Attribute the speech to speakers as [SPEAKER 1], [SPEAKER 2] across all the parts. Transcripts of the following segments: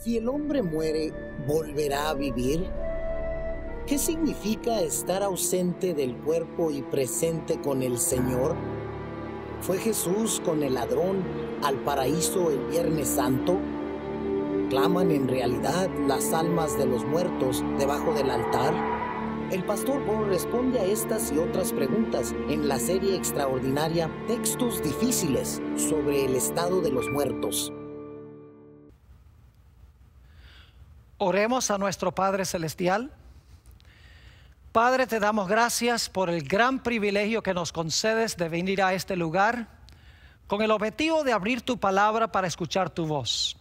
[SPEAKER 1] si el hombre muere, ¿volverá a vivir? ¿Qué significa estar ausente del cuerpo y presente con el Señor? ¿Fue Jesús con el ladrón al paraíso el Viernes Santo? ¿Claman en realidad las almas de los muertos debajo del altar? El pastor Paul responde a estas y otras preguntas en la serie extraordinaria Textos difíciles sobre el estado de los muertos. Oremos a nuestro Padre Celestial. Padre, te damos gracias por el gran privilegio que nos concedes de venir a este lugar con el objetivo de abrir tu palabra para escuchar tu voz.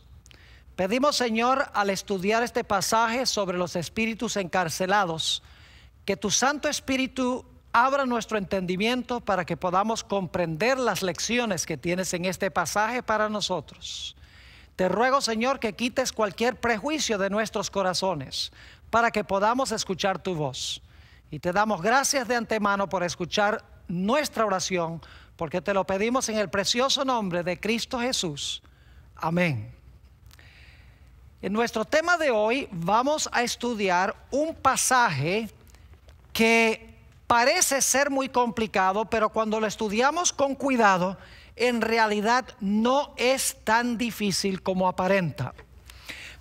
[SPEAKER 1] Pedimos, Señor, al estudiar este pasaje sobre los espíritus encarcelados, que tu Santo Espíritu abra nuestro entendimiento para que podamos comprender las lecciones que tienes en este pasaje para nosotros. Te ruego, Señor, que quites cualquier prejuicio de nuestros corazones para que podamos escuchar tu voz. Y te damos gracias de antemano por escuchar nuestra oración, porque te lo pedimos en el precioso nombre de Cristo Jesús. Amén. En nuestro tema de hoy vamos a estudiar un pasaje que parece ser muy complicado, pero cuando lo estudiamos con cuidado, en realidad no es tan difícil como aparenta.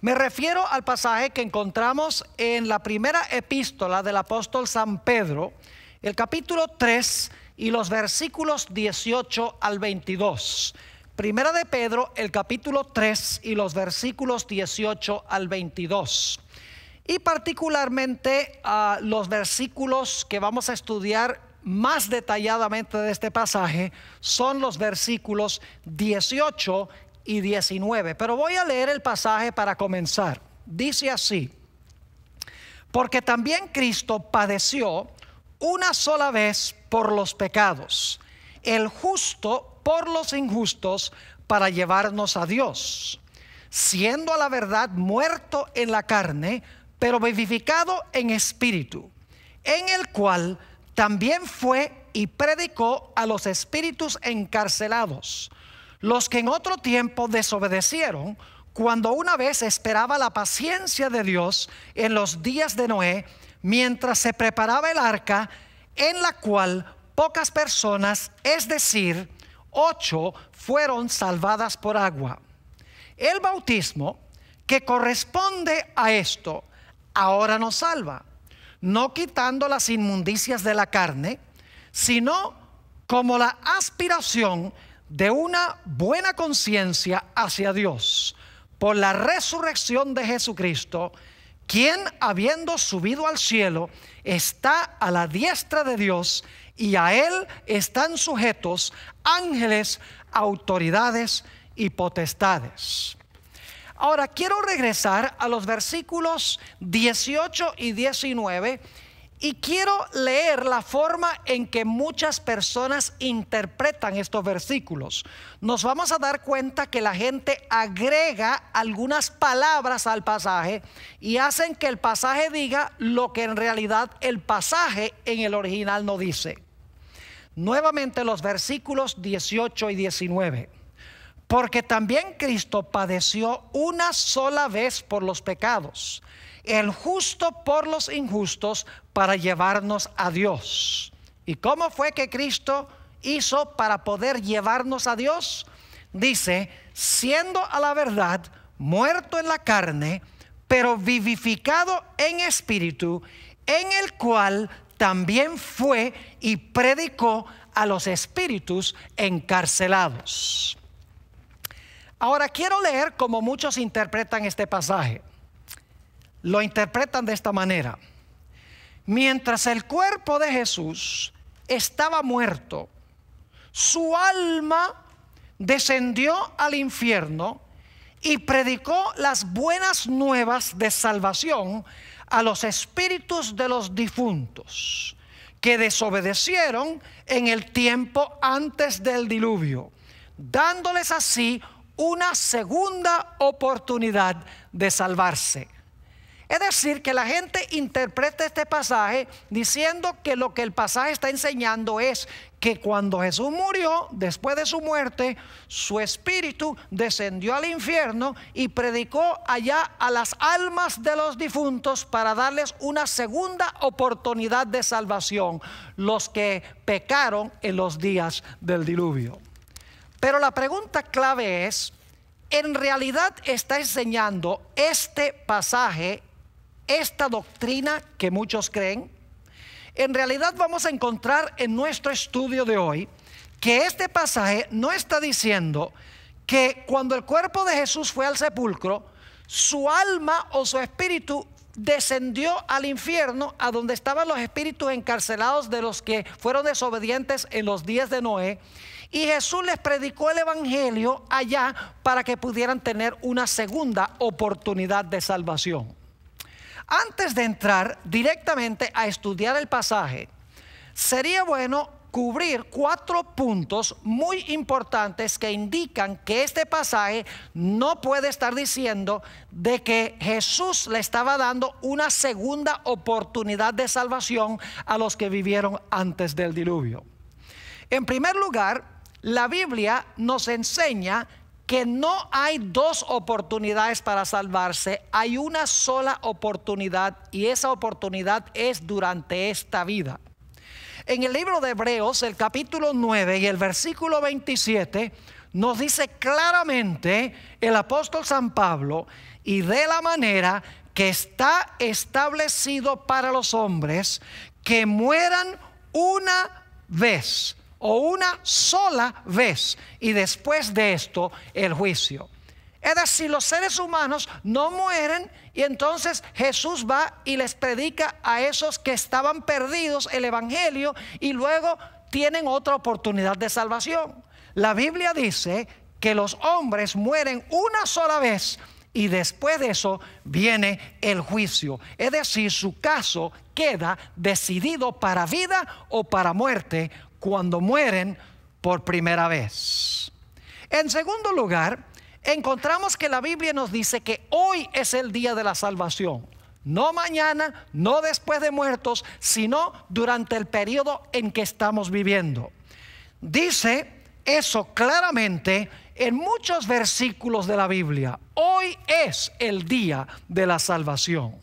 [SPEAKER 1] Me refiero al pasaje que encontramos en la primera epístola del apóstol San Pedro, el capítulo 3 y los versículos 18 al 22. Primera de Pedro, el capítulo 3 y los versículos 18 al 22. Y particularmente a ah, los versículos que vamos a estudiar más detalladamente de este pasaje son los versículos 18 y 19. Pero voy a leer el pasaje para comenzar. Dice así, porque también Cristo padeció una sola vez por los pecados, el justo por los injustos, para llevarnos a Dios, siendo a la verdad muerto en la carne, pero vivificado en espíritu, en el cual también fue y predicó a los espíritus encarcelados, los que en otro tiempo desobedecieron cuando una vez esperaba la paciencia de Dios en los días de Noé, mientras se preparaba el arca, en la cual pocas personas, es decir, ocho, fueron salvadas por agua. El bautismo que corresponde a esto ahora nos salva no quitando las inmundicias de la carne, sino como la aspiración de una buena conciencia hacia Dios por la resurrección de Jesucristo, quien habiendo subido al cielo está a la diestra de Dios y a él están sujetos ángeles, autoridades y potestades. Ahora quiero regresar a los versículos 18 y 19 y quiero leer la forma en que muchas personas interpretan estos versículos. Nos vamos a dar cuenta que la gente agrega algunas palabras al pasaje y hacen que el pasaje diga lo que en realidad el pasaje en el original no dice. Nuevamente los versículos 18 y 19. Porque también Cristo padeció una sola vez por los pecados, el justo por los injustos, para llevarnos a Dios. ¿Y cómo fue que Cristo hizo para poder llevarnos a Dios? Dice, siendo a la verdad muerto en la carne, pero vivificado en espíritu, en el cual también fue y predicó a los espíritus encarcelados. Ahora quiero leer como muchos interpretan este pasaje. Lo interpretan de esta manera. Mientras el cuerpo de Jesús estaba muerto, su alma descendió al infierno y predicó las buenas nuevas de salvación a los espíritus de los difuntos que desobedecieron en el tiempo antes del diluvio, dándoles así una segunda oportunidad de salvarse. Es decir, que la gente interpreta este pasaje diciendo que lo que el pasaje está enseñando es que cuando Jesús murió, después de su muerte, su espíritu descendió al infierno y predicó allá a las almas de los difuntos para darles una segunda oportunidad de salvación, los que pecaron en los días del diluvio. Pero la pregunta clave es, ¿en realidad está enseñando este pasaje, esta doctrina que muchos creen? En realidad vamos a encontrar en nuestro estudio de hoy que este pasaje no está diciendo que cuando el cuerpo de Jesús fue al sepulcro, su alma o su espíritu descendió al infierno, a donde estaban los espíritus encarcelados de los que fueron desobedientes en los días de Noé, y Jesús les predicó el Evangelio allá para que pudieran tener una segunda oportunidad de salvación. Antes de entrar directamente a estudiar el pasaje, sería bueno cubrir cuatro puntos muy importantes que indican que este pasaje no puede estar diciendo de que Jesús le estaba dando una segunda oportunidad de salvación a los que vivieron antes del diluvio. En primer lugar, la Biblia nos enseña que no hay dos oportunidades para salvarse, hay una sola oportunidad y esa oportunidad es durante esta vida. En el libro de Hebreos, el capítulo 9 y el versículo 27, nos dice claramente el apóstol San Pablo, y de la manera que está establecido para los hombres, que mueran una vez o una sola vez y después de esto el juicio. Es decir, los seres humanos no mueren y entonces Jesús va y les predica a esos que estaban perdidos el Evangelio y luego tienen otra oportunidad de salvación. La Biblia dice que los hombres mueren una sola vez y después de eso viene el juicio. Es decir, su caso queda decidido para vida o para muerte cuando mueren por primera vez. En segundo lugar, encontramos que la Biblia nos dice que hoy es el día de la salvación. No mañana, no después de muertos, sino durante el periodo en que estamos viviendo. Dice eso claramente en muchos versículos de la Biblia. Hoy es el día de la salvación.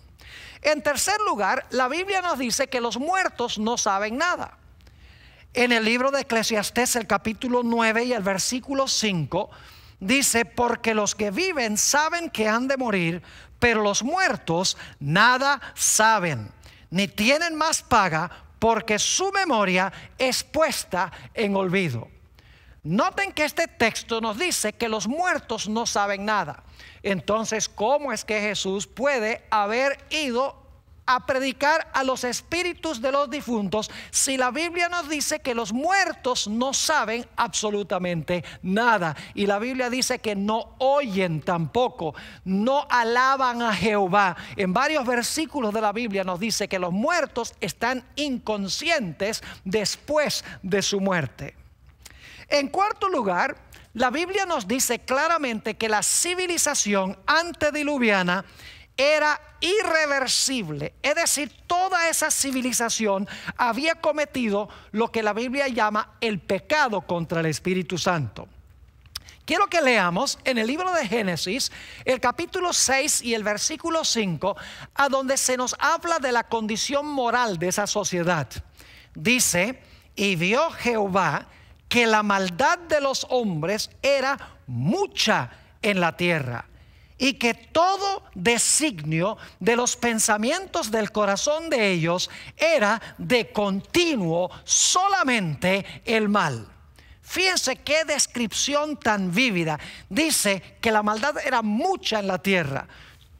[SPEAKER 1] En tercer lugar, la Biblia nos dice que los muertos no saben nada. En el libro de Eclesiastés, el capítulo 9 y el versículo 5, dice, porque los que viven saben que han de morir, pero los muertos nada saben, ni tienen más paga, porque su memoria es puesta en olvido. Noten que este texto nos dice que los muertos no saben nada. Entonces, ¿cómo es que Jesús puede haber ido a predicar a los espíritus de los difuntos si la Biblia nos dice que los muertos no saben absolutamente nada? Y la Biblia dice que no oyen tampoco, no alaban a Jehová. En varios versículos de la Biblia nos dice que los muertos están inconscientes después de su muerte. En cuarto lugar, la Biblia nos dice claramente que la civilización antediluviana era irreversible. Es decir, toda esa civilización había cometido lo que la Biblia llama el pecado contra el Espíritu Santo. Quiero que leamos en el libro de Génesis, el capítulo 6 y el versículo 5, a donde se nos habla de la condición moral de esa sociedad. Dice, y vio Jehová que la maldad de los hombres era mucha en la tierra y que todo designio de los pensamientos del corazón de ellos era de continuo solamente el mal. Fíjense qué descripción tan vívida. Dice que la maldad era mucha en la tierra.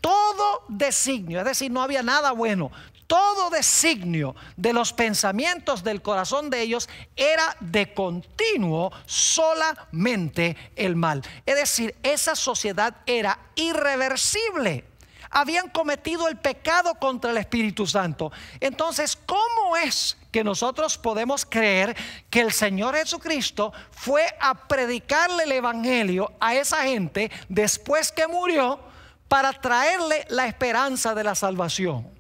[SPEAKER 1] Todo designio, es decir, no había nada bueno, todo designio de los pensamientos del corazón de ellos era de continuo solamente el mal. Es decir, esa sociedad era irreversible. Habían cometido el pecado contra el Espíritu Santo. Entonces, ¿cómo es que nosotros podemos creer que el Señor Jesucristo fue a predicarle el Evangelio a esa gente después que murió para traerle la esperanza de la salvación?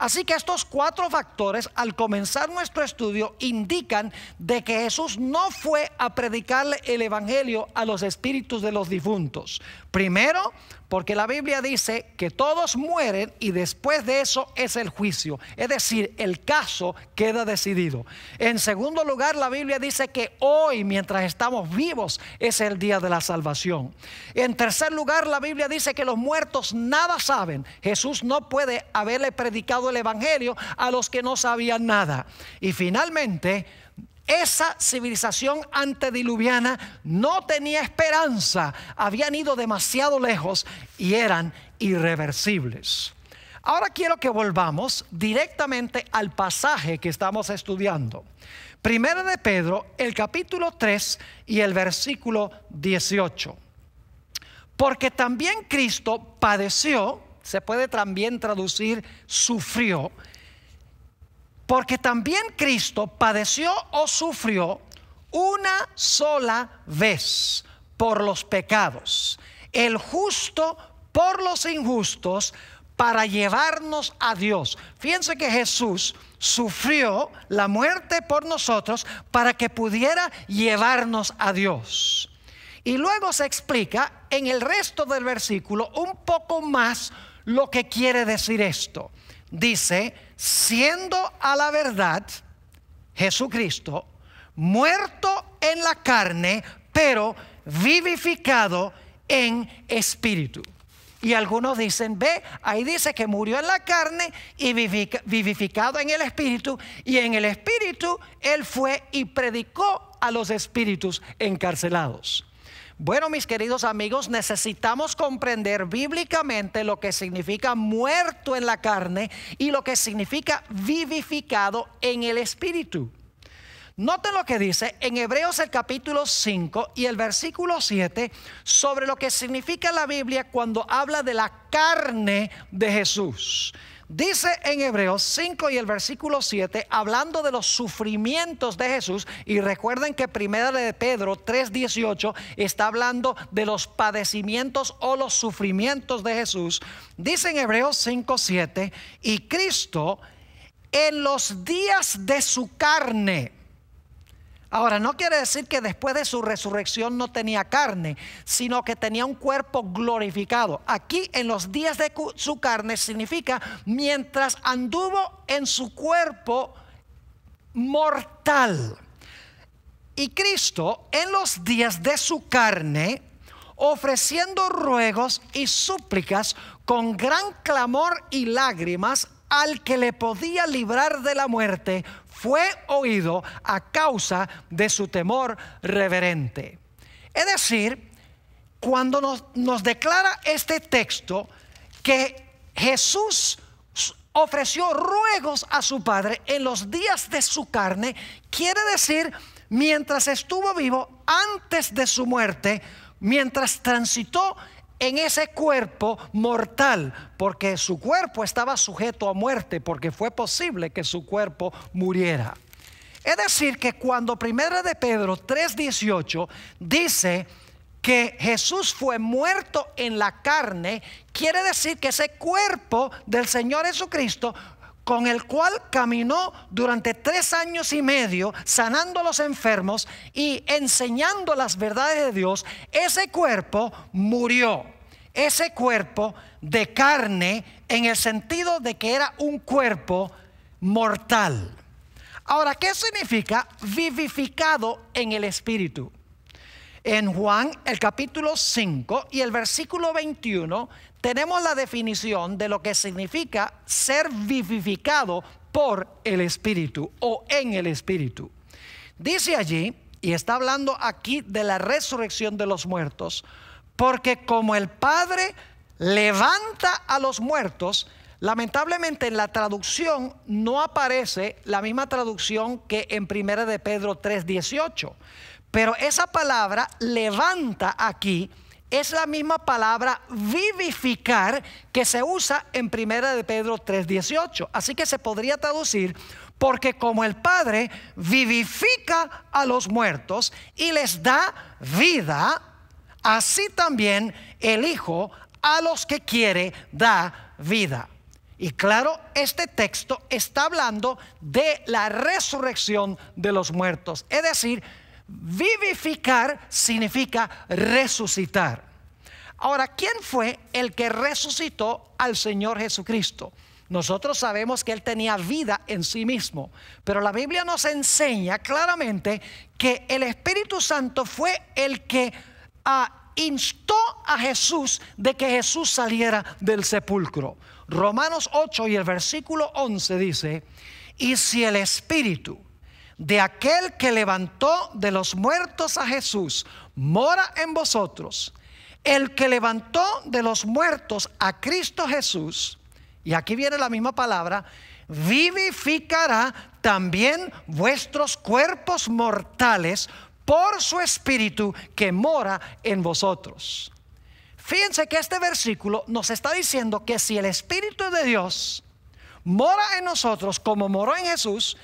[SPEAKER 1] Así que estos cuatro factores al comenzar nuestro estudio indican de que Jesús no fue a PREDICAR el Evangelio a los espíritus de los difuntos. Primero, porque la Biblia dice que todos mueren y después de eso es el juicio. Es decir, el caso queda decidido. En segundo lugar, la Biblia dice que hoy, mientras estamos vivos, es el día de la salvación. En tercer lugar, la Biblia dice que los muertos nada saben. Jesús no puede haberle predicado el Evangelio a los que no sabían nada. Y finalmente, esa civilización antediluviana no tenía esperanza, habían ido demasiado lejos y eran irreversibles. Ahora quiero que volvamos directamente al pasaje que estamos estudiando. Primero de Pedro, el capítulo 3 y el versículo 18. Porque también Cristo padeció, se puede también traducir sufrió, porque también Cristo padeció o sufrió una sola vez por los pecados, el justo por los injustos, para llevarnos a Dios. Fíjense que Jesús sufrió la muerte por nosotros para que pudiera llevarnos a Dios. Y luego se explica en el resto del versículo un poco más lo que quiere decir esto. Dice, siendo a la verdad Jesucristo, muerto en la carne, pero vivificado en espíritu. Y algunos dicen, ve, ahí dice que murió en la carne y vivificado en el espíritu, y en el espíritu él fue y predicó a los espíritus encarcelados. Bueno, mis queridos amigos, necesitamos comprender bíblicamente lo que significa muerto en la carne y lo que significa vivificado en el espíritu. Noten lo que dice en Hebreos el capítulo 5 y el versículo 7 sobre lo que significa la Biblia cuando habla de la carne de Jesús. Dice en Hebreos 5 y el versículo 7, hablando de los sufrimientos de Jesús, y recuerden que primera de Pedro 3:18 está hablando de los padecimientos o los sufrimientos de Jesús. Dice en Hebreos 5:7, y Cristo en los días de su carne, Ahora, no quiere decir que después de su resurrección no tenía carne, sino que tenía un cuerpo glorificado. Aquí en los días de su carne significa mientras anduvo en su cuerpo mortal. Y Cristo en los días de su carne, ofreciendo ruegos y súplicas con gran clamor y lágrimas al que le podía librar de la muerte, fue oído a causa de su temor reverente. Es decir, cuando nos, nos declara este texto que Jesús ofreció ruegos a su Padre en los días de su carne, quiere decir mientras estuvo vivo, antes de su muerte, mientras transitó en ese cuerpo mortal, porque su cuerpo estaba sujeto a muerte, porque fue posible que su cuerpo muriera. Es decir, que cuando Primera de Pedro 3:18 dice que Jesús fue muerto en la carne, quiere decir que ese cuerpo del Señor Jesucristo con el cual caminó durante tres años y medio sanando a los enfermos y enseñando las verdades de Dios, ese cuerpo murió. Ese cuerpo de carne en el sentido de que era un cuerpo mortal. Ahora, ¿qué significa vivificado en el Espíritu? En Juan el capítulo 5 y el versículo 21 tenemos la definición de lo que significa ser vivificado por el Espíritu o en el Espíritu. Dice allí, y está hablando aquí de la resurrección de los muertos, porque como el Padre levanta a los muertos, lamentablemente en la traducción no aparece la misma traducción que en 1 de Pedro 3:18, pero esa palabra levanta aquí es la misma palabra vivificar que se usa en primera de Pedro 3:18. Así que se podría traducir porque como el Padre vivifica a los muertos y les da vida, así también el Hijo a los que quiere da vida. Y claro, este texto está hablando de la resurrección de los muertos, es decir, Vivificar significa resucitar. Ahora, ¿quién fue el que resucitó al Señor Jesucristo? Nosotros sabemos que Él tenía vida en sí mismo, pero la Biblia nos enseña claramente que el Espíritu Santo fue el que ah, instó a Jesús de que Jesús saliera del sepulcro. Romanos 8 y el versículo 11 dice, y si el Espíritu de aquel que levantó de los muertos a Jesús mora en vosotros. El que levantó de los muertos a Cristo Jesús, y aquí viene la misma palabra, vivificará también vuestros cuerpos mortales por su espíritu que mora en vosotros. Fíjense que este versículo nos está diciendo que si el Espíritu de Dios mora en nosotros como moró en Jesús,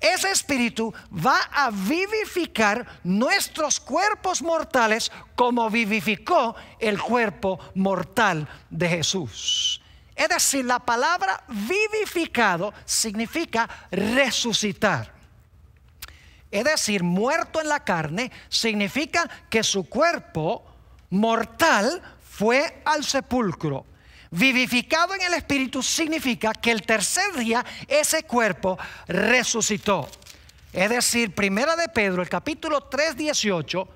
[SPEAKER 1] ese espíritu va a vivificar nuestros cuerpos mortales como vivificó el cuerpo mortal de Jesús. Es decir, la palabra vivificado significa resucitar. Es decir, muerto en la carne significa que su cuerpo mortal fue al sepulcro Vivificado en el Espíritu significa que el tercer día ese cuerpo resucitó. Es decir, primera de Pedro, el capítulo 3, 18,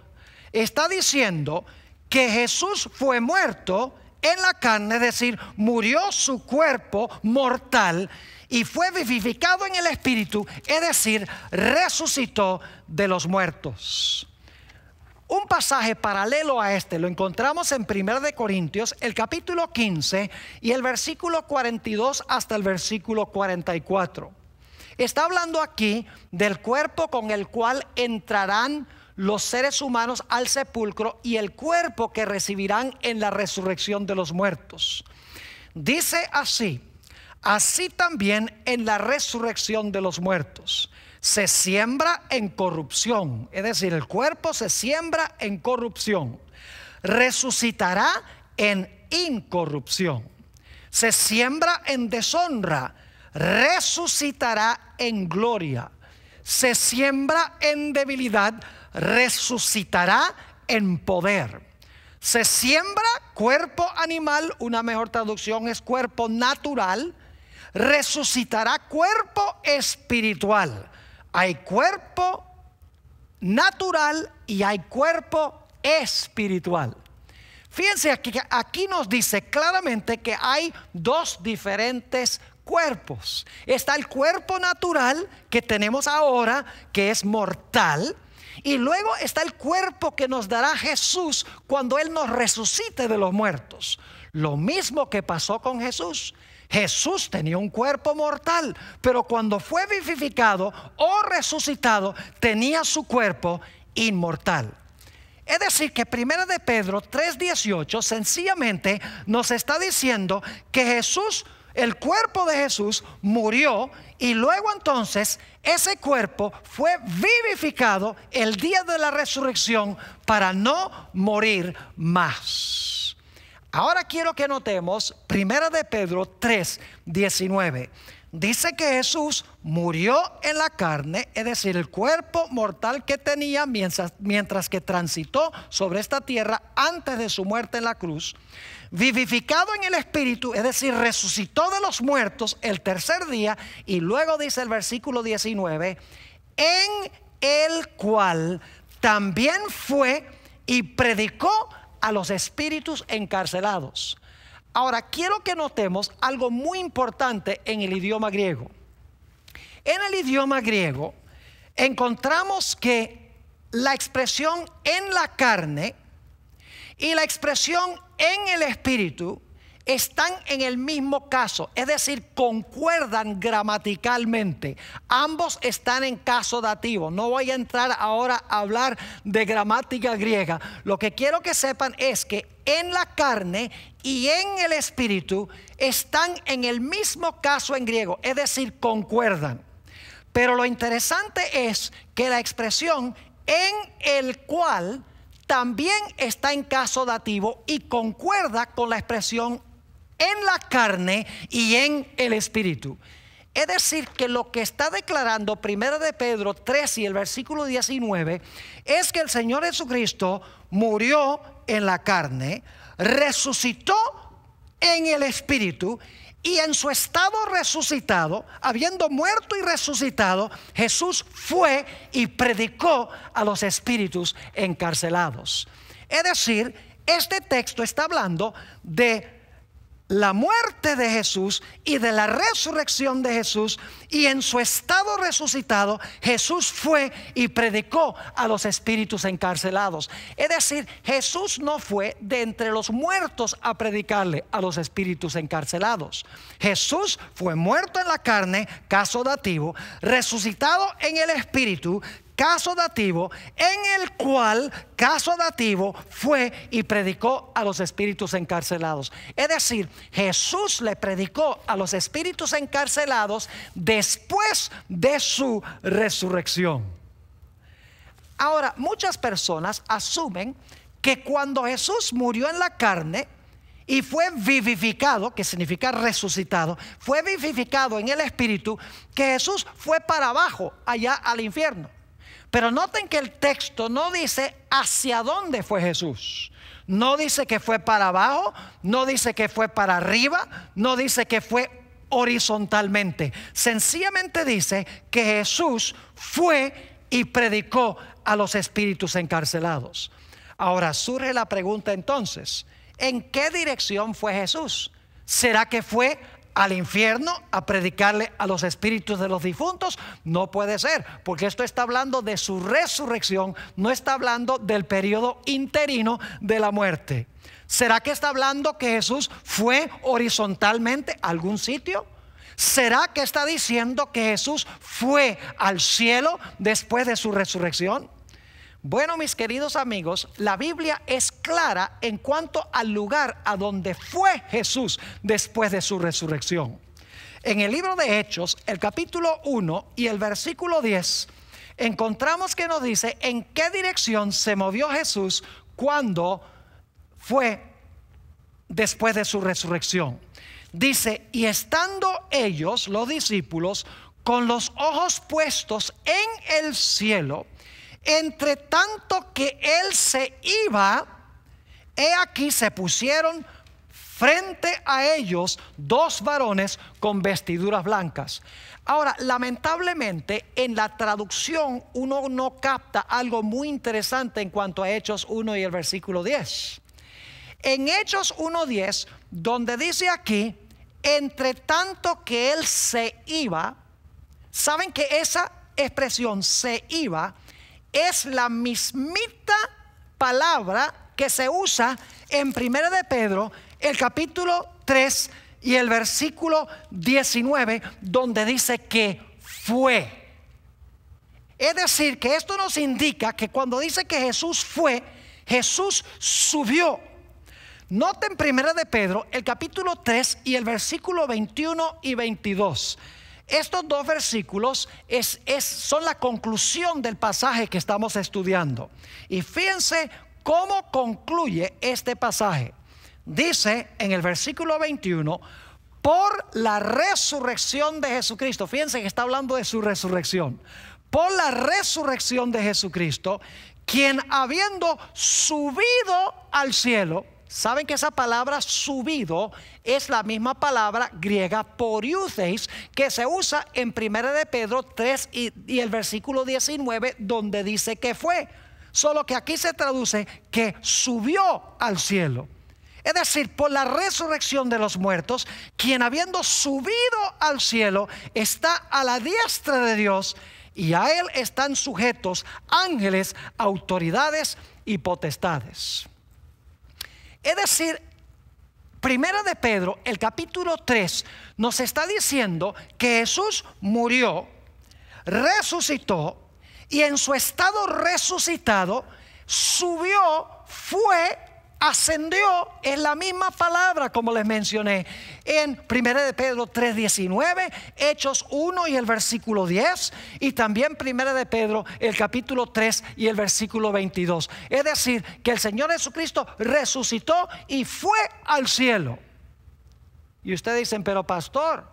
[SPEAKER 1] está diciendo que Jesús fue muerto en la carne, es decir, murió su cuerpo mortal y fue vivificado en el Espíritu, es decir, resucitó de los muertos. Un pasaje paralelo a este lo encontramos en 1 de Corintios, el capítulo 15 y el versículo 42 hasta el versículo 44. Está hablando aquí del cuerpo con el cual entrarán los seres humanos al sepulcro y el cuerpo que recibirán en la resurrección de los muertos. Dice así, así también en la resurrección de los muertos se siembra en corrupción, es decir, el cuerpo se siembra en corrupción, resucitará en incorrupción, se siembra en deshonra, resucitará en gloria, se siembra en debilidad, resucitará en poder. Se siembra cuerpo animal, una mejor traducción es cuerpo natural, resucitará cuerpo espiritual hay cuerpo natural y hay cuerpo espiritual. Fíjense aquí, aquí nos dice claramente que hay dos diferentes cuerpos. Está el cuerpo natural que tenemos ahora, que es mortal, y luego está el cuerpo que nos dará Jesús cuando Él nos resucite de los muertos. Lo mismo que pasó con Jesús. Jesús tenía un cuerpo mortal, pero cuando fue vivificado o resucitado, tenía su cuerpo inmortal. Es decir, que Primera de Pedro 3:18 sencillamente nos está diciendo que Jesús, el cuerpo de Jesús murió y luego entonces ese cuerpo fue vivificado el día de la resurrección para no morir más. Ahora quiero que notemos Primera de Pedro 3, 19. Dice que Jesús murió en la carne, es decir, el cuerpo mortal que tenía mientras, mientras que transitó sobre esta tierra antes de su muerte en la cruz, vivificado en el Espíritu, es decir, resucitó de los muertos el tercer día, y luego dice el versículo 19, en el cual también fue y predicó a los espíritus encarcelados. Ahora, quiero que notemos algo muy importante en el idioma griego. En el idioma griego encontramos que la expresión en la carne y la expresión en el espíritu están en el mismo caso, es decir, concuerdan gramaticalmente. Ambos están en caso dativo. No voy a entrar ahora a hablar de gramática griega. Lo que quiero que sepan es que en la carne y en el espíritu están en el mismo caso en griego, es decir, concuerdan. Pero lo interesante es que la expresión en el cual también está en caso dativo y concuerda con la expresión en la carne y en el espíritu. Es decir, que lo que está declarando 1 de Pedro 3 y el versículo 19 es que el Señor Jesucristo murió en la carne, resucitó en el espíritu y en su estado resucitado, habiendo muerto y resucitado, Jesús fue y predicó a los espíritus encarcelados. Es decir, este texto está hablando de la muerte de Jesús y de la resurrección de Jesús y en su estado resucitado, Jesús fue y predicó a los espíritus encarcelados. Es decir, Jesús no fue de entre los muertos a predicarle a los espíritus encarcelados. Jesús fue muerto en la carne, caso dativo, resucitado en el espíritu, caso dativo, en el cual caso dativo fue y predicó a los espíritus encarcelados. Es decir, Jesús le predicó a los espíritus encarcelados después de su resurrección. Ahora, muchas personas asumen que cuando Jesús murió en la carne, y fue vivificado, que significa resucitado, fue vivificado en el Espíritu, que Jesús fue para abajo, allá al infierno. Pero noten que el texto no dice hacia dónde fue Jesús. No dice que fue para abajo, no dice que fue para arriba, no dice que fue horizontalmente. Sencillamente dice que Jesús fue y predicó a los espíritus encarcelados. Ahora surge la pregunta entonces, ¿en qué dirección fue Jesús? ¿Será que fue al infierno a predicarle a los espíritus de los difuntos? No puede ser, porque esto está hablando de su resurrección, no está hablando del periodo interino de la muerte. ¿Será que está hablando que Jesús fue horizontalmente a algún sitio? ¿Será que está diciendo que Jesús fue al cielo después de su resurrección? Bueno, mis queridos amigos, la Biblia es clara en cuanto al lugar a donde fue Jesús después de su resurrección. En el libro de Hechos, el capítulo 1 y el versículo 10, encontramos que nos dice en qué dirección se movió Jesús cuando fue después de su resurrección. Dice, y estando ellos, los discípulos, con los ojos puestos en el cielo, entre tanto que él se iba, he aquí se pusieron frente a ellos dos varones con vestiduras blancas. Ahora, lamentablemente en la traducción uno no capta algo muy interesante en cuanto a Hechos 1 y el versículo 10. En Hechos 1.10, donde dice aquí, entre tanto que él se iba, ¿saben que esa expresión se iba es la mismita palabra que se usa en Primera de Pedro, el capítulo 3 y el versículo 19, donde dice que fue. Es decir, que esto nos indica que cuando dice que Jesús fue, Jesús subió. Noten Primera de Pedro, el capítulo 3 y el versículo 21 y 22. Estos dos versículos son la conclusión del pasaje que estamos estudiando. Y fíjense cómo concluye este pasaje. Dice en el versículo 21, por la resurrección de Jesucristo. Fíjense que está hablando de su resurrección. Por la resurrección de Jesucristo, quien habiendo subido al cielo, Saben que esa palabra subido es la misma palabra griega poriutheis que se usa en 1 de Pedro 3 y, y el versículo 19 donde dice que fue. Solo que aquí se traduce que subió al cielo. Es decir, por la resurrección de los muertos, quien habiendo subido al cielo está a la diestra de Dios y a él están sujetos ángeles, autoridades y potestades. Es decir, Primera de Pedro, el capítulo 3, nos está diciendo que Jesús murió, resucitó y en su estado resucitado subió, fue Ascendió es la misma palabra como les mencioné en 1 de Pedro 3:19, Hechos 1 y el versículo 10 y también 1 de Pedro el capítulo 3 y el versículo 22. Es decir, que el Señor Jesucristo resucitó y fue al cielo. Y ustedes dicen, pero pastor,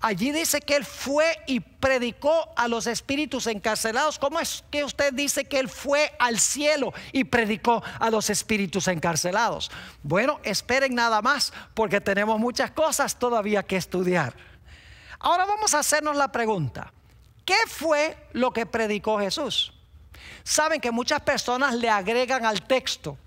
[SPEAKER 1] Allí dice que él fue y predicó a los espíritus encarcelados. ¿Cómo es que usted dice que él fue al cielo y predicó a los espíritus encarcelados? Bueno, esperen nada más porque tenemos muchas cosas todavía que estudiar. Ahora vamos a hacernos la pregunta, ¿qué fue lo que predicó Jesús? Saben que muchas personas le agregan al texto,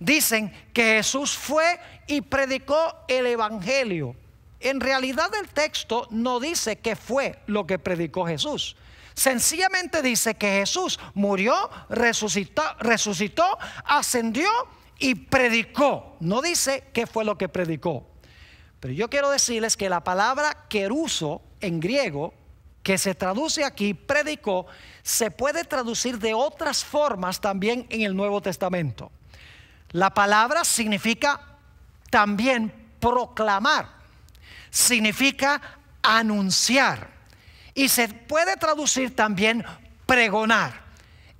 [SPEAKER 1] dicen que Jesús fue y predicó el Evangelio. En realidad el texto no dice qué fue lo que predicó Jesús. Sencillamente dice que Jesús murió, resucitó, resucitó, ascendió y predicó. No dice qué fue lo que predicó. Pero yo quiero decirles que la palabra queruso en griego, que se traduce aquí, predicó, se puede traducir de otras formas también en el Nuevo Testamento. La palabra significa también proclamar significa anunciar y se puede traducir también pregonar.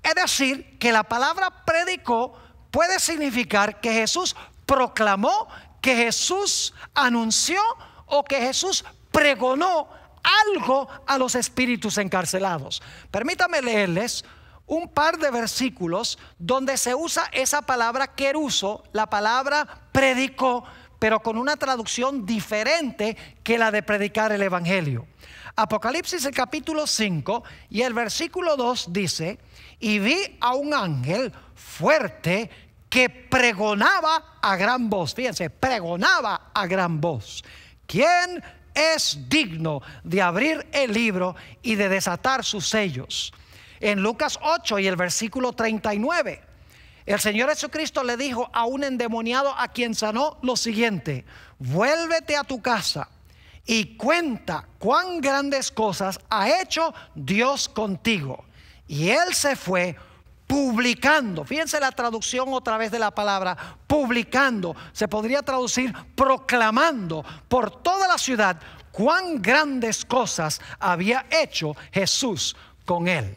[SPEAKER 1] Es decir, que la palabra predicó puede significar que Jesús proclamó, que Jesús anunció o que Jesús pregonó algo a los espíritus encarcelados. Permítame leerles un par de versículos donde se usa esa palabra queruso, la palabra predicó pero con una traducción diferente que la de predicar el Evangelio. Apocalipsis el capítulo 5 y el versículo 2 dice, y vi a un ángel fuerte que pregonaba a gran voz, fíjense, pregonaba a gran voz, ¿quién es digno de abrir el libro y de desatar sus sellos? En Lucas 8 y el versículo 39. El Señor Jesucristo le dijo a un endemoniado a quien sanó lo siguiente, vuélvete a tu casa y cuenta cuán grandes cosas ha hecho Dios contigo. Y él se fue publicando. Fíjense la traducción otra vez de la palabra, publicando. Se podría traducir proclamando por toda la ciudad cuán grandes cosas había hecho Jesús con él.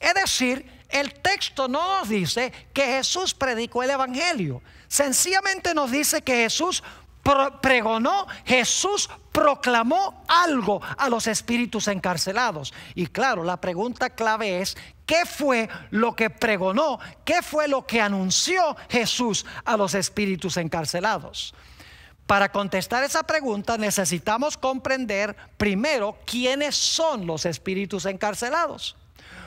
[SPEAKER 1] Es decir, el texto no nos dice que Jesús predicó el Evangelio. Sencillamente nos dice que Jesús pregonó, Jesús proclamó algo a los espíritus encarcelados. Y claro, la pregunta clave es, ¿qué fue lo que pregonó? ¿Qué fue lo que anunció Jesús a los espíritus encarcelados? Para contestar esa pregunta necesitamos comprender primero quiénes son los espíritus encarcelados.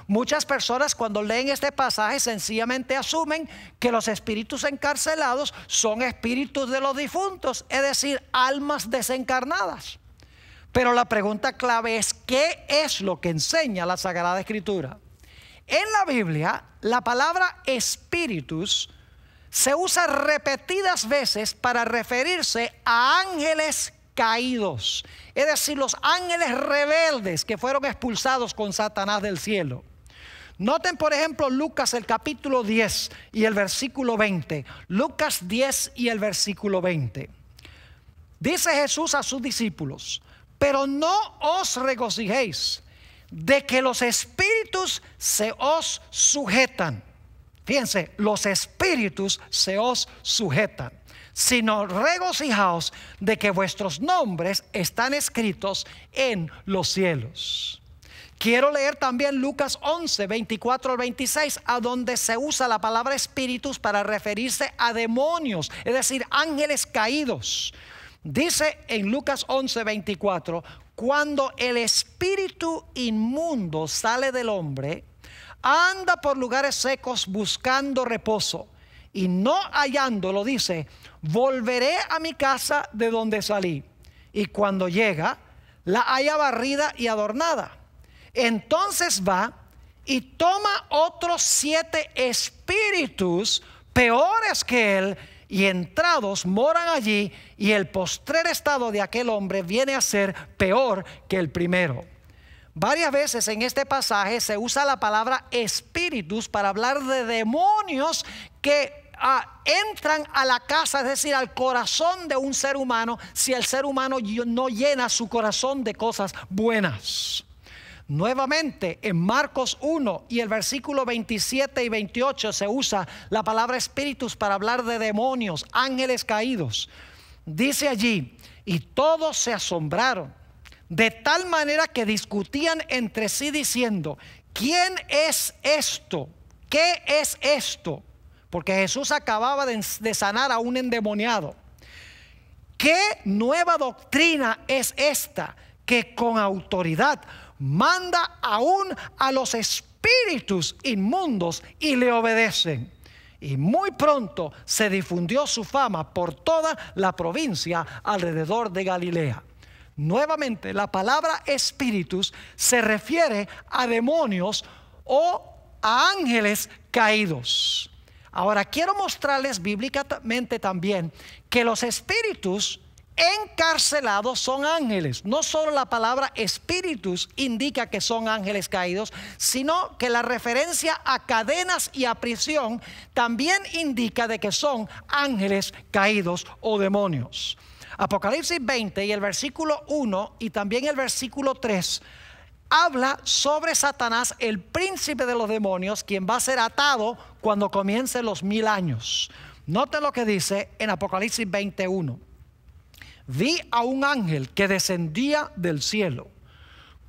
[SPEAKER 1] Muchas personas cuando leen este pasaje sencillamente asumen que los espíritus encarcelados son espíritus de los difuntos, es decir, almas desencarnadas. Pero la pregunta clave es, ¿qué es lo que enseña la Sagrada Escritura? En la Biblia, la palabra espíritus se usa repetidas veces para referirse a ángeles caídos, es decir, los ángeles rebeldes que fueron expulsados con Satanás del cielo. Noten, por ejemplo, Lucas el capítulo 10 y el versículo 20. Lucas 10 y el versículo 20. Dice Jesús a sus discípulos, pero no os regocijéis de que los espíritus se os sujetan. Fíjense, los espíritus se os sujetan, sino regocijaos de que vuestros nombres están escritos en los cielos. Quiero leer también Lucas 11, 24 al 26, a donde se usa la palabra espíritus para referirse a demonios, es decir, ángeles caídos. Dice en Lucas 11, 24, cuando el espíritu inmundo sale del hombre, anda por lugares secos buscando reposo y no hallándolo dice, volveré a mi casa de donde salí. Y cuando llega, la haya barrida y adornada. Entonces va y toma otros siete espíritus peores que él y entrados moran allí y el postrer estado de aquel hombre viene a ser peor que el primero. Varias veces en este pasaje se usa la palabra espíritus para hablar de demonios que ah, entran a la casa, es decir, al corazón de un ser humano, si el ser humano no llena su corazón de cosas buenas. Nuevamente, en Marcos 1 y el versículo 27 y 28 se usa la palabra espíritus para hablar de demonios, ángeles caídos. Dice allí, y todos se asombraron, de tal manera que discutían entre sí diciendo, ¿quién es esto? ¿Qué es esto? Porque Jesús acababa de, sanar a un endemoniado. ¿Qué nueva doctrina es esta que con autoridad manda aún a los espíritus inmundos y le obedecen. Y muy pronto se difundió su fama por toda la provincia alrededor de Galilea. Nuevamente, la palabra espíritus se refiere a demonios o a ángeles caídos. Ahora, quiero mostrarles bíblicamente también que los espíritus encarcelados son ángeles. No solo la palabra espíritus indica que son ángeles caídos, sino que la referencia a cadenas y a prisión también indica de que son ángeles caídos o demonios. Apocalipsis 20 y el versículo 1 y también el versículo 3 habla sobre Satanás, el príncipe de los demonios, quien va a ser atado cuando comiencen los mil años. Note lo que dice en Apocalipsis 21 vi a un ángel que descendía del cielo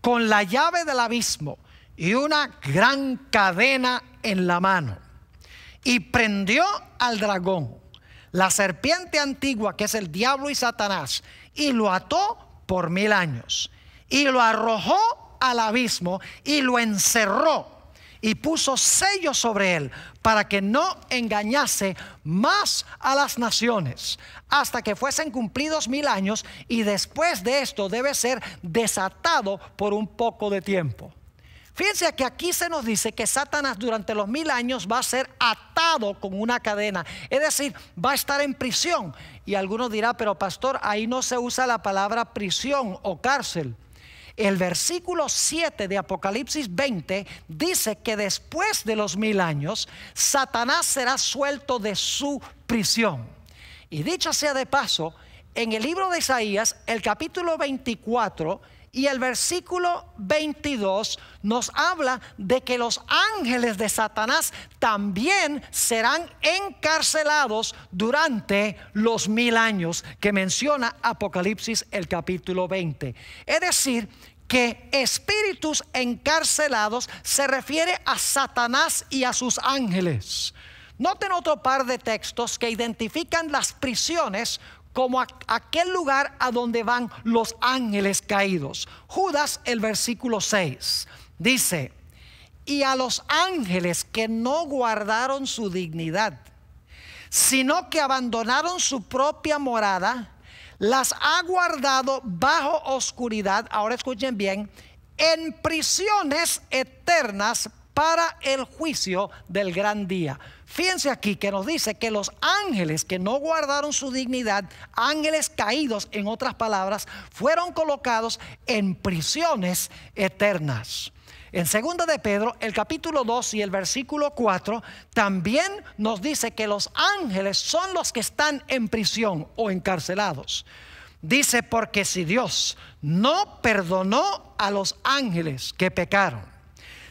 [SPEAKER 1] con la llave del abismo y una gran cadena en la mano. Y prendió al dragón, la serpiente antigua que es el diablo y Satanás, y lo ató por mil años. Y lo arrojó al abismo y lo encerró y puso sello sobre él para que no engañase más a las naciones hasta que fuesen cumplidos mil años y después de esto debe ser desatado por un poco de tiempo. Fíjense que aquí se nos dice que Satanás durante los mil años va a ser atado con una cadena, es decir, va a estar en prisión. Y algunos dirá pero pastor, ahí no se usa la palabra prisión o cárcel. El versículo 7 de Apocalipsis 20 dice que después de los mil años, Satanás será suelto de su prisión. Y dicho sea de paso, en el libro de Isaías, el capítulo 24, y el versículo 22 nos habla de que los ángeles de Satanás también serán encarcelados durante los mil años que menciona Apocalipsis el capítulo 20. Es decir, que espíritus encarcelados se refiere a Satanás y a sus ángeles. Noten otro par de textos que identifican las prisiones como a aquel lugar a donde van los ángeles caídos. Judas, el versículo 6, dice, y a los ángeles que no guardaron su dignidad, sino que abandonaron su propia morada, las ha guardado bajo oscuridad, ahora escuchen bien, en prisiones eternas para el juicio del gran día. Fíjense aquí que nos dice que los ángeles que no guardaron su dignidad, ángeles caídos en otras palabras, fueron colocados en prisiones eternas. En segunda de Pedro, el capítulo 2 y el versículo 4, también nos dice que los ángeles son los que están en prisión o encarcelados. Dice, porque si Dios no perdonó a los ángeles que pecaron,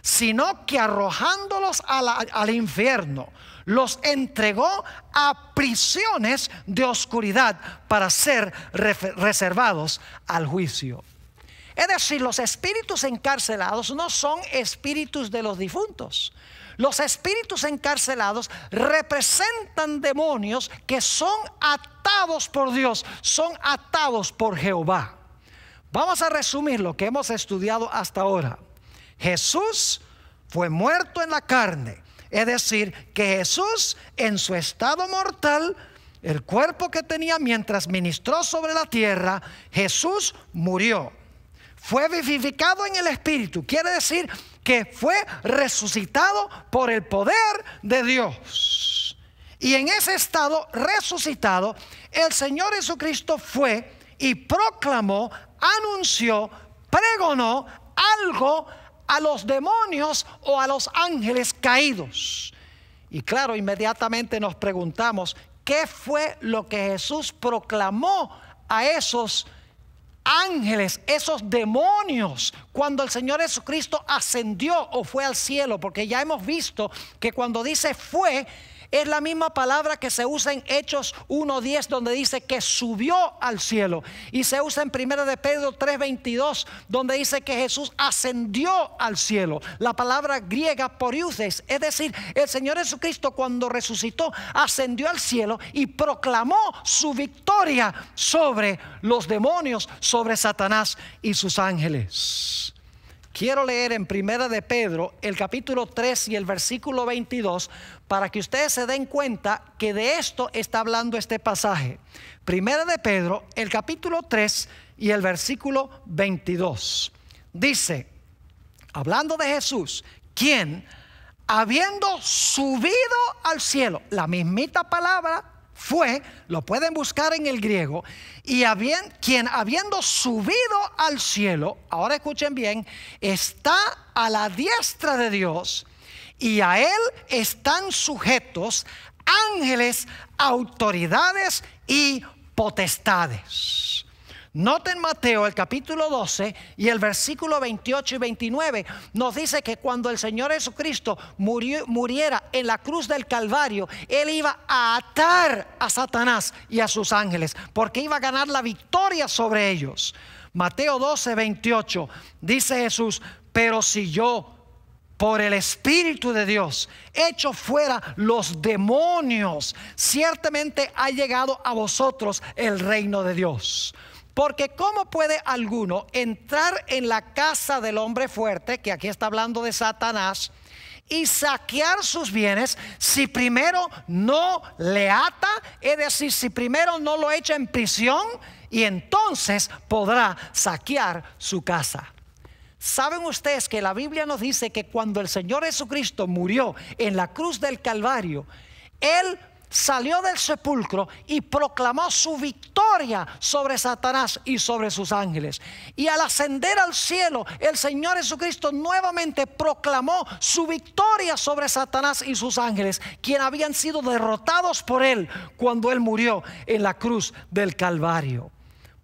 [SPEAKER 1] sino que arrojándolos al infierno, los entregó a prisiones de oscuridad para ser reservados al juicio. Es decir, los espíritus encarcelados no son espíritus de los difuntos. Los espíritus encarcelados representan demonios que son atados por Dios, son atados por Jehová. Vamos a resumir lo que hemos estudiado hasta ahora. Jesús fue muerto en la carne. Es decir, que Jesús en su estado mortal, el cuerpo que tenía mientras ministró sobre la tierra, Jesús murió. Fue vivificado en el Espíritu. Quiere decir que fue resucitado por el poder de Dios. Y en ese estado resucitado, el Señor Jesucristo fue y proclamó, anunció, pregonó algo a los demonios o a los ángeles caídos. Y claro, inmediatamente nos preguntamos, ¿qué fue lo que Jesús proclamó a esos ángeles, esos demonios, cuando el Señor Jesucristo ascendió o fue al cielo? Porque ya hemos visto que cuando dice fue, es la misma palabra que se usa en Hechos 1.10 donde dice que subió al cielo. Y se usa en 1 de Pedro 3.22 donde dice que Jesús ascendió al cielo. La palabra griega poriuses. Es decir, el Señor Jesucristo cuando resucitó ascendió al cielo y proclamó su victoria sobre los demonios, sobre Satanás y sus ángeles quiero leer en Primera de Pedro el capítulo 3 y el versículo 22 para que ustedes se den cuenta que de esto está hablando este pasaje. Primera de Pedro, el capítulo 3 y el versículo 22. Dice, hablando de Jesús, quien habiendo subido al cielo, la mismita palabra fue, lo pueden buscar en el griego, y bien quien habiendo subido al cielo, ahora escuchen bien, está a la diestra de Dios y a él están sujetos ángeles, autoridades y potestades. Noten Mateo el capítulo 12 y el versículo 28 y 29 nos dice que cuando el Señor Jesucristo murió, muriera en la cruz del Calvario, Él iba a atar a Satanás y a sus ángeles porque iba a ganar la victoria sobre ellos. Mateo 12, 28 dice Jesús, pero si yo por el Espíritu de Dios, echo fuera los demonios, ciertamente ha llegado a vosotros el reino de Dios. Porque ¿cómo puede alguno entrar en la casa del hombre fuerte, que aquí está hablando de Satanás, y saquear sus bienes si primero no le ata, es decir, si primero no lo echa en prisión, y entonces podrá saquear su casa. ¿Saben ustedes que la Biblia nos dice que cuando el Señor Jesucristo murió en la cruz del Calvario, Él salió del sepulcro y proclamó su victoria sobre Satanás y sobre sus ángeles. Y al ascender al cielo, el Señor Jesucristo nuevamente proclamó su victoria sobre Satanás y sus ángeles, quien habían sido derrotados por él cuando él murió en la cruz del Calvario.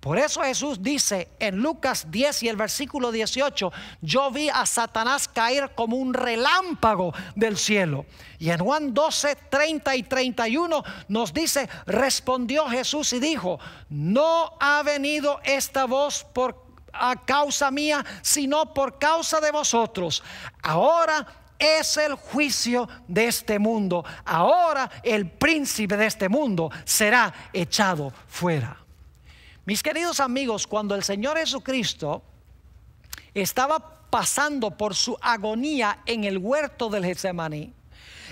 [SPEAKER 1] Por eso Jesús dice en Lucas 10 y el versículo 18, yo vi a Satanás caer como un relámpago del cielo. Y en Juan 12, 30 y 31 nos dice, respondió Jesús y dijo, no ha venido esta voz por a causa mía, sino por causa de vosotros. Ahora es el juicio de este mundo. Ahora el príncipe de este mundo será echado fuera. Mis queridos amigos, cuando el Señor Jesucristo estaba pasando por su agonía en el huerto del Getsemaní,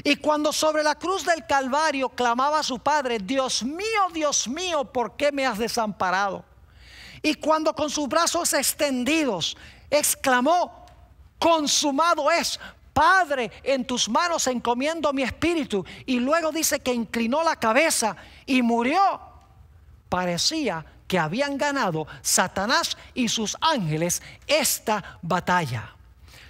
[SPEAKER 1] y cuando sobre la cruz del Calvario clamaba a su Padre, Dios mío, Dios mío, ¿por qué me has desamparado? Y cuando con sus brazos extendidos exclamó, consumado es, Padre, en tus manos encomiendo mi espíritu. Y luego dice que inclinó la cabeza y murió. Parecía que habían ganado Satanás y sus ángeles esta batalla.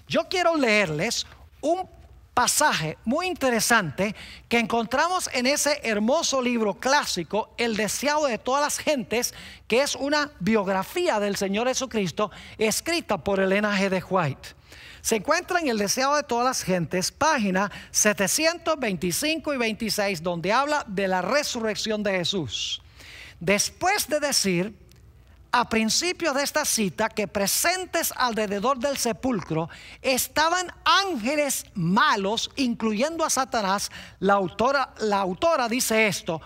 [SPEAKER 1] Yo quiero leerles un pasaje muy interesante que encontramos en ese hermoso libro clásico, El deseado de todas las gentes, que es una biografía del Señor Jesucristo escrita por Elena G. de White. Se encuentra en El deseado de todas las gentes, página 725 y 26, donde habla de la resurrección de Jesús. Después de decir, a principio de esta cita, que presentes alrededor del sepulcro estaban ángeles malos, incluyendo a Satanás, la autora, la autora dice esto,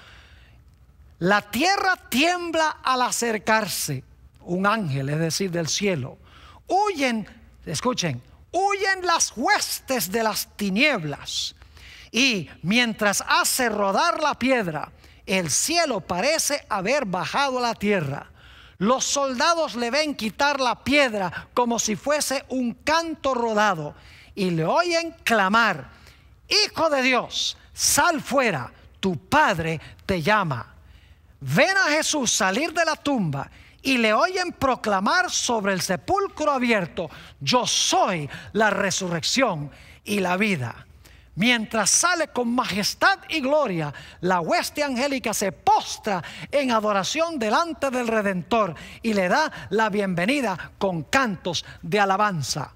[SPEAKER 1] la tierra tiembla al acercarse un ángel, es decir, del cielo. Huyen, escuchen, huyen las huestes de las tinieblas. Y mientras hace rodar la piedra, el cielo parece haber bajado a la tierra. Los soldados le ven quitar la piedra como si fuese un canto rodado y le oyen clamar, Hijo de Dios, sal fuera, tu Padre te llama. Ven a Jesús salir de la tumba y le oyen proclamar sobre el sepulcro abierto, yo soy la resurrección y la vida. Mientras sale con majestad y gloria, la hueste angélica se postra en adoración delante del Redentor y le da la bienvenida con cantos de alabanza.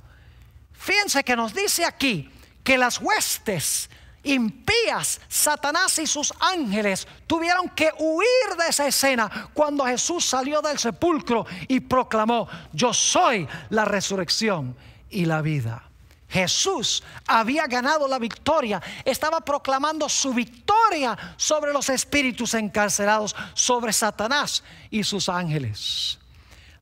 [SPEAKER 1] Fíjense que nos dice aquí que las huestes impías, Satanás y sus ángeles tuvieron que huir de esa escena cuando Jesús salió del sepulcro y proclamó, yo soy la resurrección y la vida. Jesús había ganado la victoria, estaba proclamando su victoria sobre los espíritus encarcelados, sobre Satanás y sus ángeles.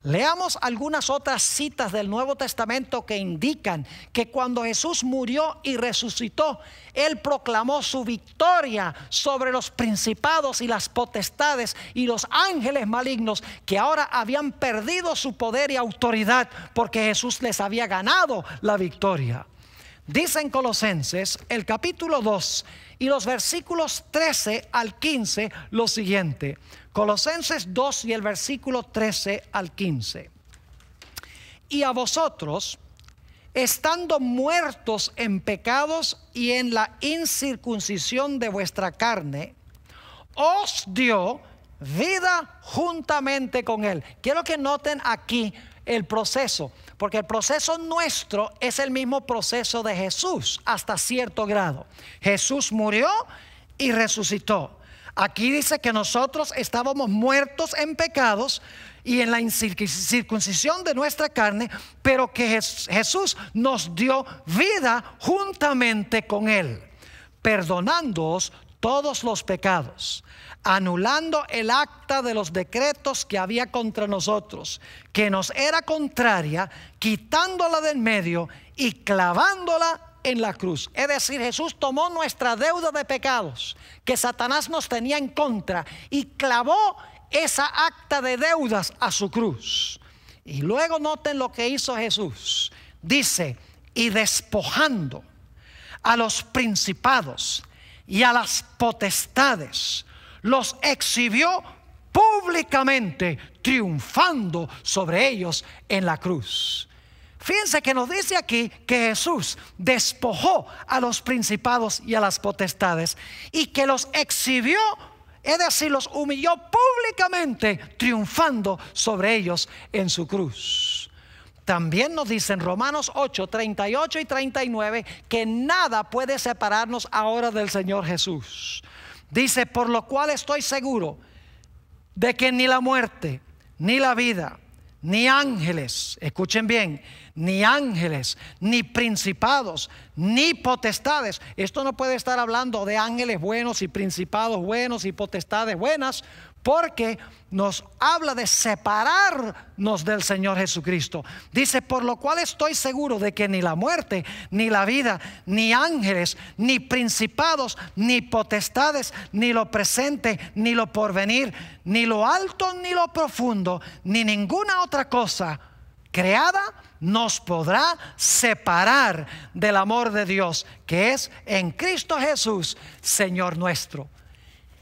[SPEAKER 1] Leamos algunas otras citas del Nuevo Testamento que indican que cuando Jesús murió y resucitó, Él proclamó su victoria sobre los principados y las potestades y los ángeles malignos que ahora habían perdido su poder y autoridad porque Jesús les había ganado la victoria. Dice en Colosenses el capítulo 2 y los versículos 13 al 15 lo siguiente Colosenses 2 y el versículo 13 al 15. Y a vosotros, estando muertos en pecados y en la incircuncisión de vuestra carne, os dio vida juntamente con Él. Quiero que noten aquí el proceso, porque el proceso nuestro es el mismo proceso de Jesús hasta cierto grado. Jesús murió y resucitó. Aquí dice que nosotros estábamos muertos en pecados y en la circuncisión de nuestra carne, pero que Jesús nos dio vida juntamente con Él, perdonándoos todos los pecados, anulando el acta de los decretos que había contra nosotros, que nos era contraria, quitándola del medio y clavándola en la cruz. Es decir, Jesús tomó nuestra deuda de pecados que Satanás nos tenía en contra y clavó esa acta de deudas a su cruz. Y luego noten lo que hizo Jesús. Dice, y despojando a los principados y a las potestades, los exhibió públicamente, triunfando sobre ellos en la cruz. Fíjense que nos dice aquí que Jesús despojó a los principados y a las potestades y que los exhibió, es decir, los humilló públicamente, triunfando sobre ellos en su cruz. También nos dicen Romanos 8, 38 y 39 que nada puede separarnos ahora del Señor Jesús. Dice, por lo cual estoy seguro de que ni la muerte, ni la vida, ni ángeles, escuchen bien, ni ángeles, ni principados, ni potestades. Esto no puede estar hablando de ángeles buenos y principados buenos y potestades buenas, porque nos habla de separarnos del Señor Jesucristo. Dice, por lo cual estoy seguro de que ni la muerte, ni la vida, ni ángeles, ni principados, ni potestades, ni lo presente, ni lo porvenir, ni lo alto, ni lo profundo, ni ninguna otra cosa creada nos podrá separar del amor de Dios, que es en Cristo Jesús, Señor nuestro.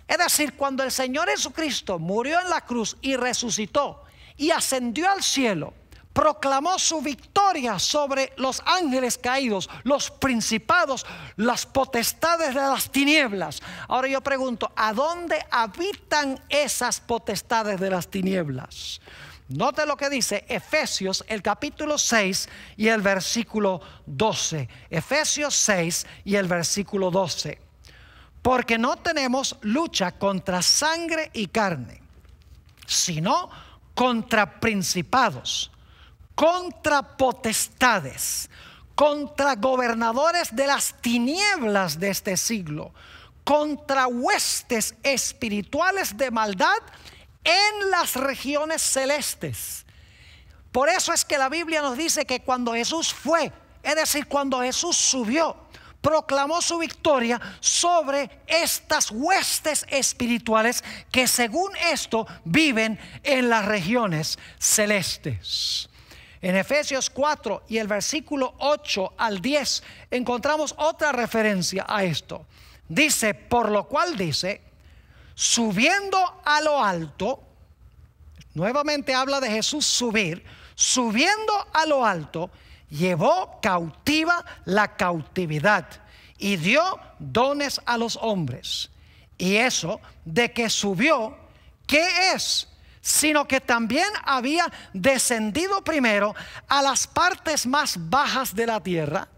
[SPEAKER 1] Es decir, cuando el Señor Jesucristo murió en la cruz y resucitó y ascendió al cielo, proclamó su victoria sobre los ángeles caídos, los principados, las potestades de las tinieblas. Ahora yo pregunto, ¿a dónde habitan esas potestades de las tinieblas? Note lo que dice Efesios el capítulo 6 y el versículo 12. Efesios 6 y el versículo 12 porque no tenemos lucha contra sangre y carne, sino contra principados, contra potestades, contra gobernadores de las tinieblas de este siglo, contra huestes espirituales de maldad en las regiones celestes. Por eso es que la Biblia nos dice que cuando Jesús fue, es decir, cuando Jesús subió, proclamó su victoria sobre estas huestes espirituales que según esto viven en las regiones celestes. En Efesios 4 y el versículo 8 al 10 encontramos otra referencia a esto. Dice, por lo cual dice, subiendo a lo alto, nuevamente habla de Jesús subir, subiendo a lo alto, llevó cautiva la cautividad y dio dones a los hombres. Y eso de que subió, ¿qué es? Sino que también había descendido primero a las partes más bajas de la tierra.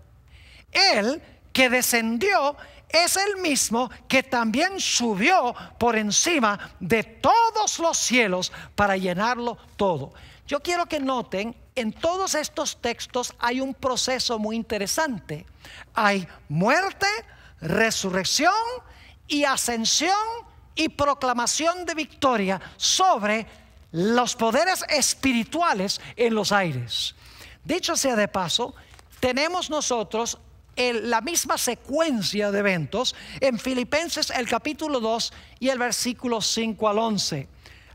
[SPEAKER 1] Él que descendió es el mismo que también subió por encima de todos los cielos para llenarlo todo. Yo quiero que noten, en todos estos textos hay un proceso muy interesante. Hay muerte, resurrección y ascensión y proclamación de victoria sobre los poderes espirituales en los aires. Dicho sea de paso, tenemos nosotros la misma secuencia de eventos en Filipenses el capítulo 2 y el versículo 5 al 11.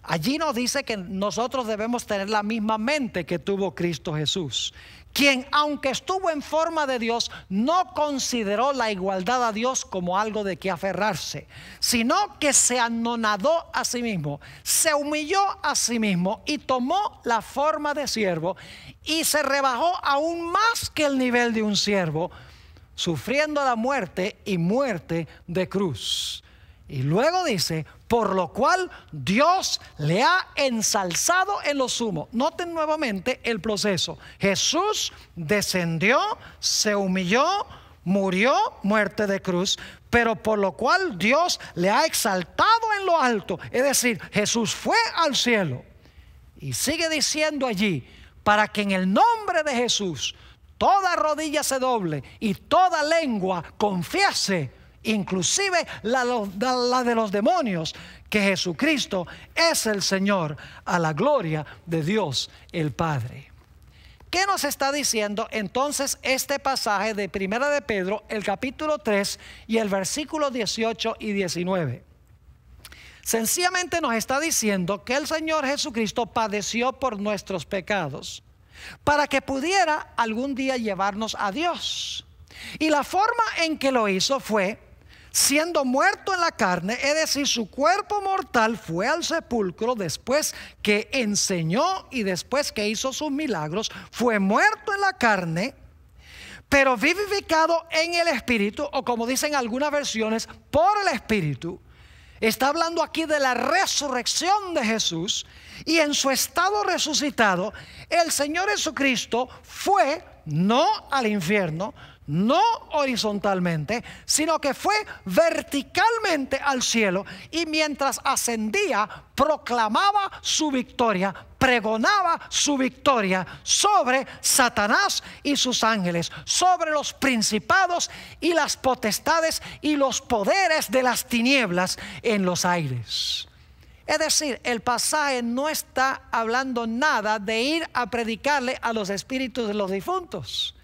[SPEAKER 1] Allí nos dice que nosotros debemos tener la misma mente que tuvo Cristo Jesús, quien aunque estuvo en forma de Dios, no consideró la igualdad a Dios como algo de que aferrarse, sino que se anonadó a sí mismo, se humilló a sí mismo y tomó la forma de siervo y se rebajó aún más que el nivel de un siervo, sufriendo la muerte y muerte de cruz. Y luego dice, por lo cual Dios le ha ensalzado en lo sumo. Noten nuevamente el proceso. Jesús descendió, se humilló, murió muerte de cruz, pero por lo cual Dios le ha exaltado en lo alto. Es decir, Jesús fue al cielo. Y sigue diciendo allí, para que en el nombre de Jesús toda rodilla se doble y toda lengua confiese inclusive la, de los demonios, que Jesucristo es el Señor a la gloria de Dios el Padre. ¿Qué nos está diciendo entonces este pasaje de Primera de Pedro, el capítulo 3 y el versículo 18 y 19? Sencillamente nos está diciendo que el Señor Jesucristo padeció por nuestros pecados para que pudiera algún día llevarnos a Dios. Y la forma en que lo hizo fue siendo muerto en la carne, es decir, su cuerpo mortal fue al sepulcro después que enseñó y después que hizo sus milagros, fue muerto en la carne, pero vivificado en el Espíritu, o como dicen algunas versiones, por el Espíritu. Está hablando aquí de la resurrección de Jesús y en su estado resucitado, el Señor Jesucristo fue no al infierno, no horizontalmente, sino que fue verticalmente al cielo y mientras ascendía proclamaba su victoria, pregonaba su victoria sobre Satanás y sus ángeles, sobre los principados y las potestades y los poderes de las tinieblas en los aires. Es decir, el pasaje no está hablando nada de ir a predicarle a los espíritus de los difuntos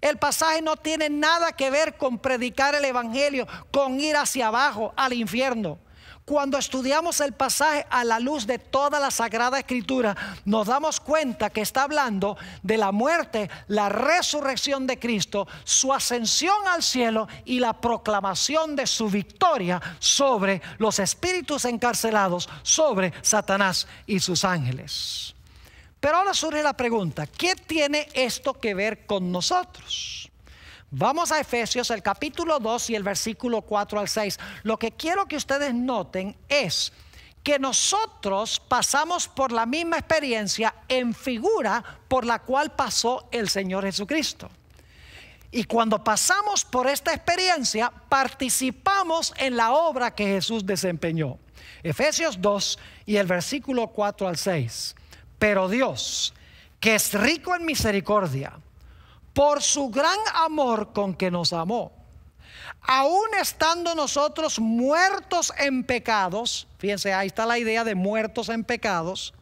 [SPEAKER 1] el pasaje no tiene nada que ver con predicar el Evangelio, con ir hacia abajo, al infierno. Cuando estudiamos el pasaje a la luz de toda la Sagrada Escritura, nos damos cuenta que está hablando de la muerte, la resurrección de Cristo, su ascensión al cielo y la proclamación de su victoria sobre los espíritus encarcelados, sobre Satanás y sus ángeles. Pero ahora surge la pregunta, ¿qué tiene esto que ver con nosotros? Vamos a Efesios, el capítulo 2 y el versículo 4 al 6. Lo que quiero que ustedes noten es que nosotros pasamos por la misma experiencia en figura por la cual pasó el Señor Jesucristo. Y cuando pasamos por esta experiencia, participamos en la obra que Jesús desempeñó. Efesios 2 y el versículo 4 al 6. Pero Dios, que es rico en misericordia, por su gran amor con que nos amó, aún estando nosotros muertos en pecados, fíjense, ahí está la idea de muertos en pecados,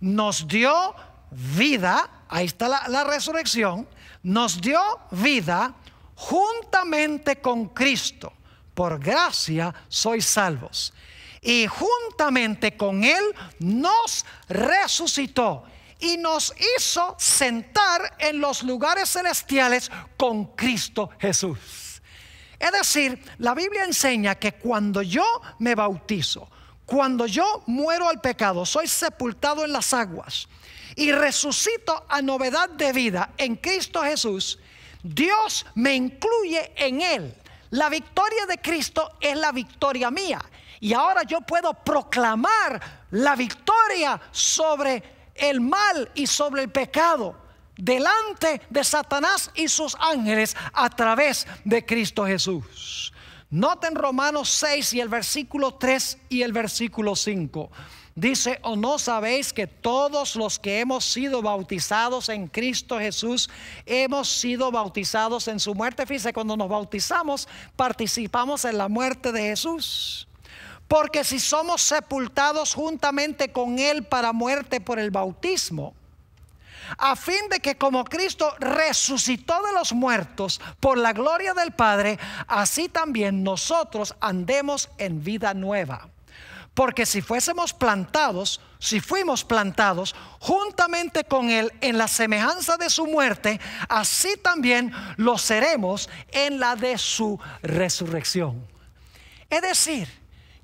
[SPEAKER 1] nos dio vida, ahí está la, la resurrección, nos dio vida juntamente con Cristo. Por gracia sois salvos y juntamente con Él nos resucitó y nos hizo sentar en los lugares celestiales con Cristo Jesús. Es decir, la Biblia enseña que cuando yo me bautizo, cuando yo muero al pecado, soy sepultado en las aguas y resucito a novedad de vida en Cristo Jesús, Dios me incluye en Él. La victoria de Cristo es la victoria mía. Y ahora yo puedo proclamar la victoria sobre el mal y sobre el pecado delante de Satanás y sus ángeles a través de Cristo Jesús. Noten Romanos 6 y el versículo 3 y el versículo 5. Dice, ¿o no sabéis que todos los que hemos sido bautizados en Cristo Jesús, hemos sido bautizados en su muerte? Fíjense cuando nos bautizamos, participamos en la muerte de Jesús. Porque si somos sepultados juntamente con Él para muerte por el bautismo, a fin de que como Cristo resucitó de los muertos por la gloria del Padre, así también nosotros andemos en vida nueva. Porque si fuésemos plantados, si fuimos plantados juntamente con Él en la semejanza de su muerte, así también lo seremos en la de su resurrección. Es decir,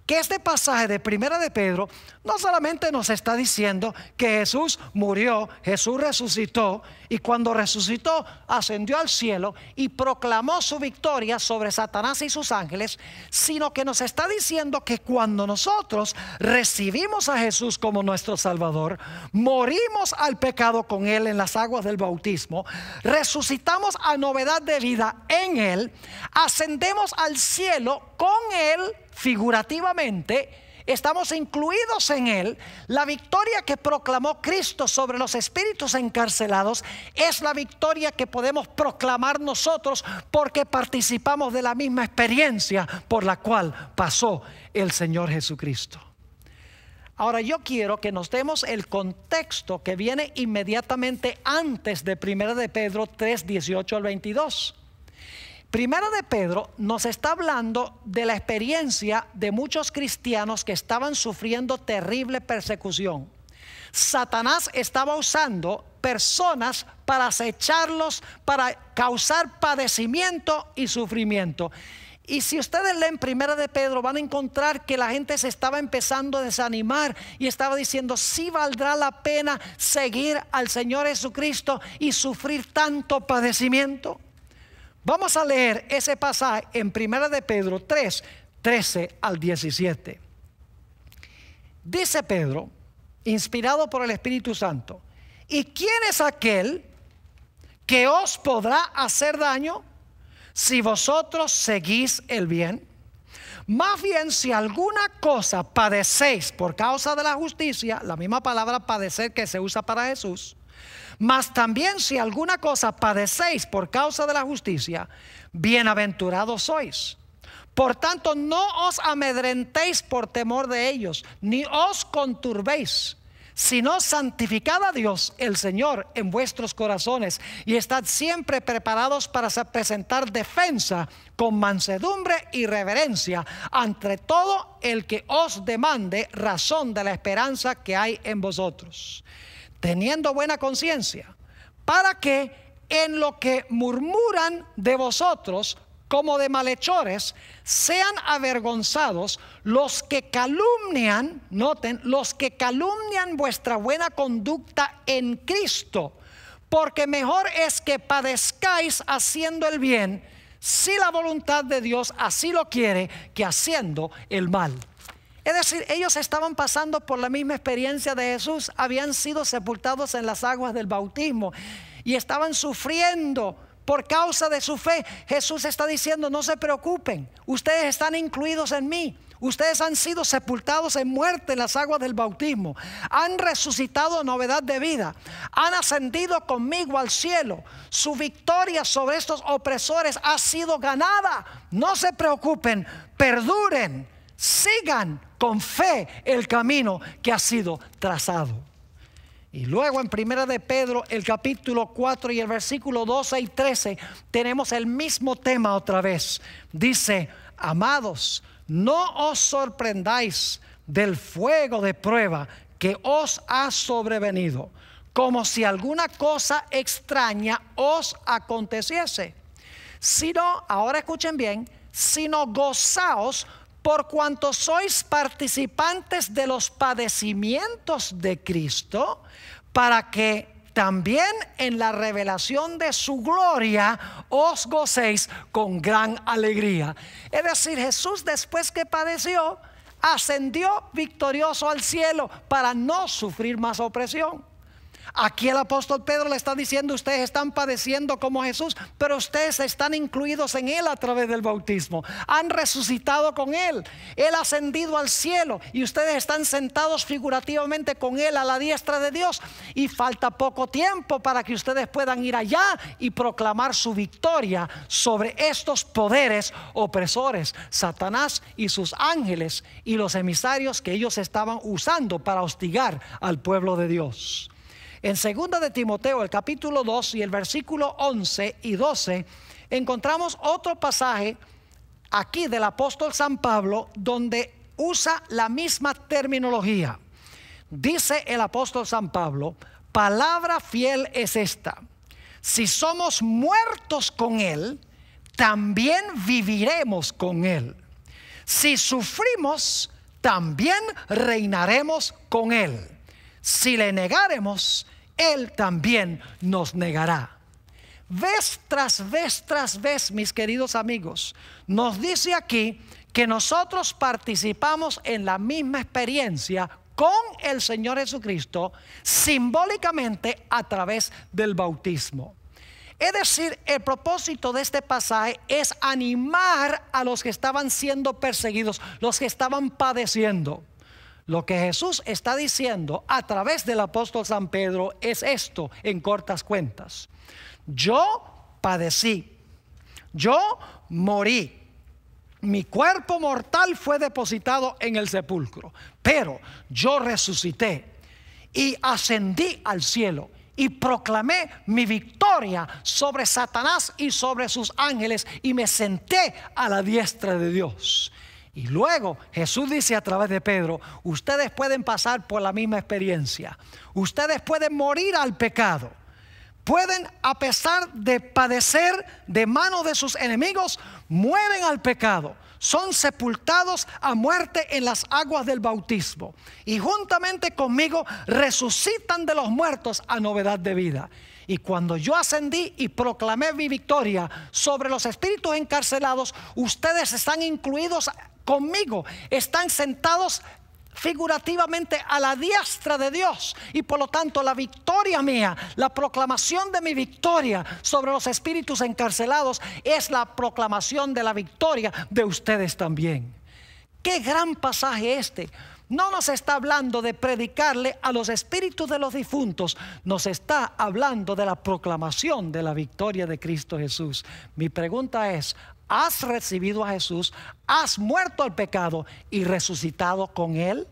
[SPEAKER 1] que este pasaje de Primera de Pedro no solamente nos está diciendo que Jesús murió, Jesús resucitó y cuando resucitó ascendió al cielo y proclamó su victoria sobre Satanás y sus ángeles, sino que nos está diciendo que cuando nosotros recibimos a Jesús como nuestro Salvador, morimos al pecado con Él en las aguas del bautismo, resucitamos a novedad de vida en Él, ascendemos al cielo con Él figurativamente, estamos incluidos en Él. La victoria que proclamó Cristo sobre los espíritus encarcelados es la victoria que podemos proclamar nosotros porque participamos de la misma experiencia por la cual pasó el Señor Jesucristo. Ahora yo quiero que nos demos el contexto que viene inmediatamente antes de 1 de Pedro 3, 18 al 22. Primera de Pedro nos está hablando de la experiencia de muchos cristianos que estaban sufriendo terrible persecución. Satanás estaba usando personas para acecharlos, para causar padecimiento y sufrimiento. Y si ustedes leen Primera de Pedro, van a encontrar que la gente se estaba empezando a desanimar y estaba diciendo, si sí valdrá la pena seguir al Señor Jesucristo y sufrir tanto padecimiento. Vamos a leer ese pasaje en 1 de Pedro 3, 13 al 17. Dice Pedro, inspirado por el Espíritu Santo, ¿y quién es aquel que os podrá hacer daño si vosotros seguís el bien? Más bien, si alguna cosa padecéis por causa de la justicia, la misma palabra padecer que se usa para Jesús, mas también si alguna cosa padecéis por causa de la justicia, bienaventurados sois. Por tanto, no os amedrentéis por temor de ellos, ni os conturbéis, sino santificad a Dios el Señor en vuestros corazones y estad siempre preparados para presentar defensa con mansedumbre y reverencia ante todo el que os demande razón de la esperanza que hay en vosotros teniendo buena conciencia, para que en lo que murmuran de vosotros como de malhechores, sean avergonzados los que calumnian, noten, los que calumnian vuestra buena conducta en Cristo, porque mejor es que padezcáis haciendo el bien, si la voluntad de Dios así lo quiere, que haciendo el mal. Es decir, ellos estaban pasando por la misma experiencia de Jesús, habían sido sepultados en las aguas del bautismo y estaban sufriendo por causa de su fe. Jesús está diciendo, no se preocupen, ustedes están incluidos en mí. Ustedes han sido sepultados en muerte en las aguas del bautismo. Han resucitado novedad de vida. Han ascendido conmigo al cielo. Su victoria sobre estos opresores ha sido ganada. No se preocupen, perduren sigan con fe el camino que ha sido trazado. Y luego en Primera de Pedro, el capítulo 4 y el versículo 12 y 13, tenemos el mismo tema otra vez. Dice, amados, no os sorprendáis del fuego de prueba que os ha sobrevenido, como si alguna cosa extraña os aconteciese. Sino, ahora escuchen bien, sino gozaos por cuanto sois participantes de los padecimientos de Cristo, para que también en la revelación de su gloria os gocéis con gran alegría. Es decir, Jesús después que padeció, ascendió victorioso al cielo para no sufrir más opresión. Aquí el apóstol Pedro le está diciendo, ustedes están padeciendo como Jesús, pero ustedes están incluidos en Él a través del bautismo. Han resucitado con Él. Él ha ascendido al cielo y ustedes están sentados figurativamente con Él a la diestra de Dios. Y falta poco tiempo para que ustedes puedan ir allá y proclamar su victoria sobre estos poderes opresores, Satanás y sus ángeles y los emisarios que ellos estaban usando para hostigar al pueblo de Dios. En segunda de Timoteo, el capítulo 2 y el versículo 11 y 12, encontramos otro pasaje aquí del apóstol San Pablo donde usa la misma terminología. Dice el apóstol San Pablo, palabra fiel es esta. Si somos muertos con Él, también viviremos con Él. Si sufrimos, también reinaremos con Él. Si le negaremos, él también nos negará. Vez tras vez tras vez, mis queridos amigos, nos dice aquí que nosotros participamos en la misma experiencia con el Señor Jesucristo simbólicamente a través del bautismo. Es decir, el propósito de este pasaje es animar a los que estaban siendo perseguidos, los que estaban padeciendo. Lo que Jesús está diciendo a través del apóstol San Pedro es esto, en cortas cuentas. Yo padecí, yo morí, mi cuerpo mortal fue depositado en el sepulcro, pero yo resucité y ascendí al cielo y proclamé mi victoria sobre Satanás y sobre sus ángeles y me senté a la diestra de Dios. Y luego Jesús dice a través de Pedro, ustedes pueden pasar por la misma experiencia, ustedes pueden morir al pecado, pueden a pesar de padecer de manos de sus enemigos, mueren al pecado, son sepultados a muerte en las aguas del bautismo y juntamente conmigo resucitan de los muertos a novedad de vida. Y cuando yo ascendí y proclamé mi victoria sobre los espíritus encarcelados, ustedes están incluidos conmigo. Están sentados figurativamente a la diestra de Dios y por lo tanto la victoria mía, la proclamación de mi victoria sobre los espíritus encarcelados es la proclamación de la victoria de ustedes también. Qué gran pasaje este. No nos está hablando de predicarle a los espíritus de los difuntos, nos está hablando de la proclamación de la victoria de Cristo Jesús. Mi pregunta es, has recibido a Jesús, has muerto al pecado y resucitado con Él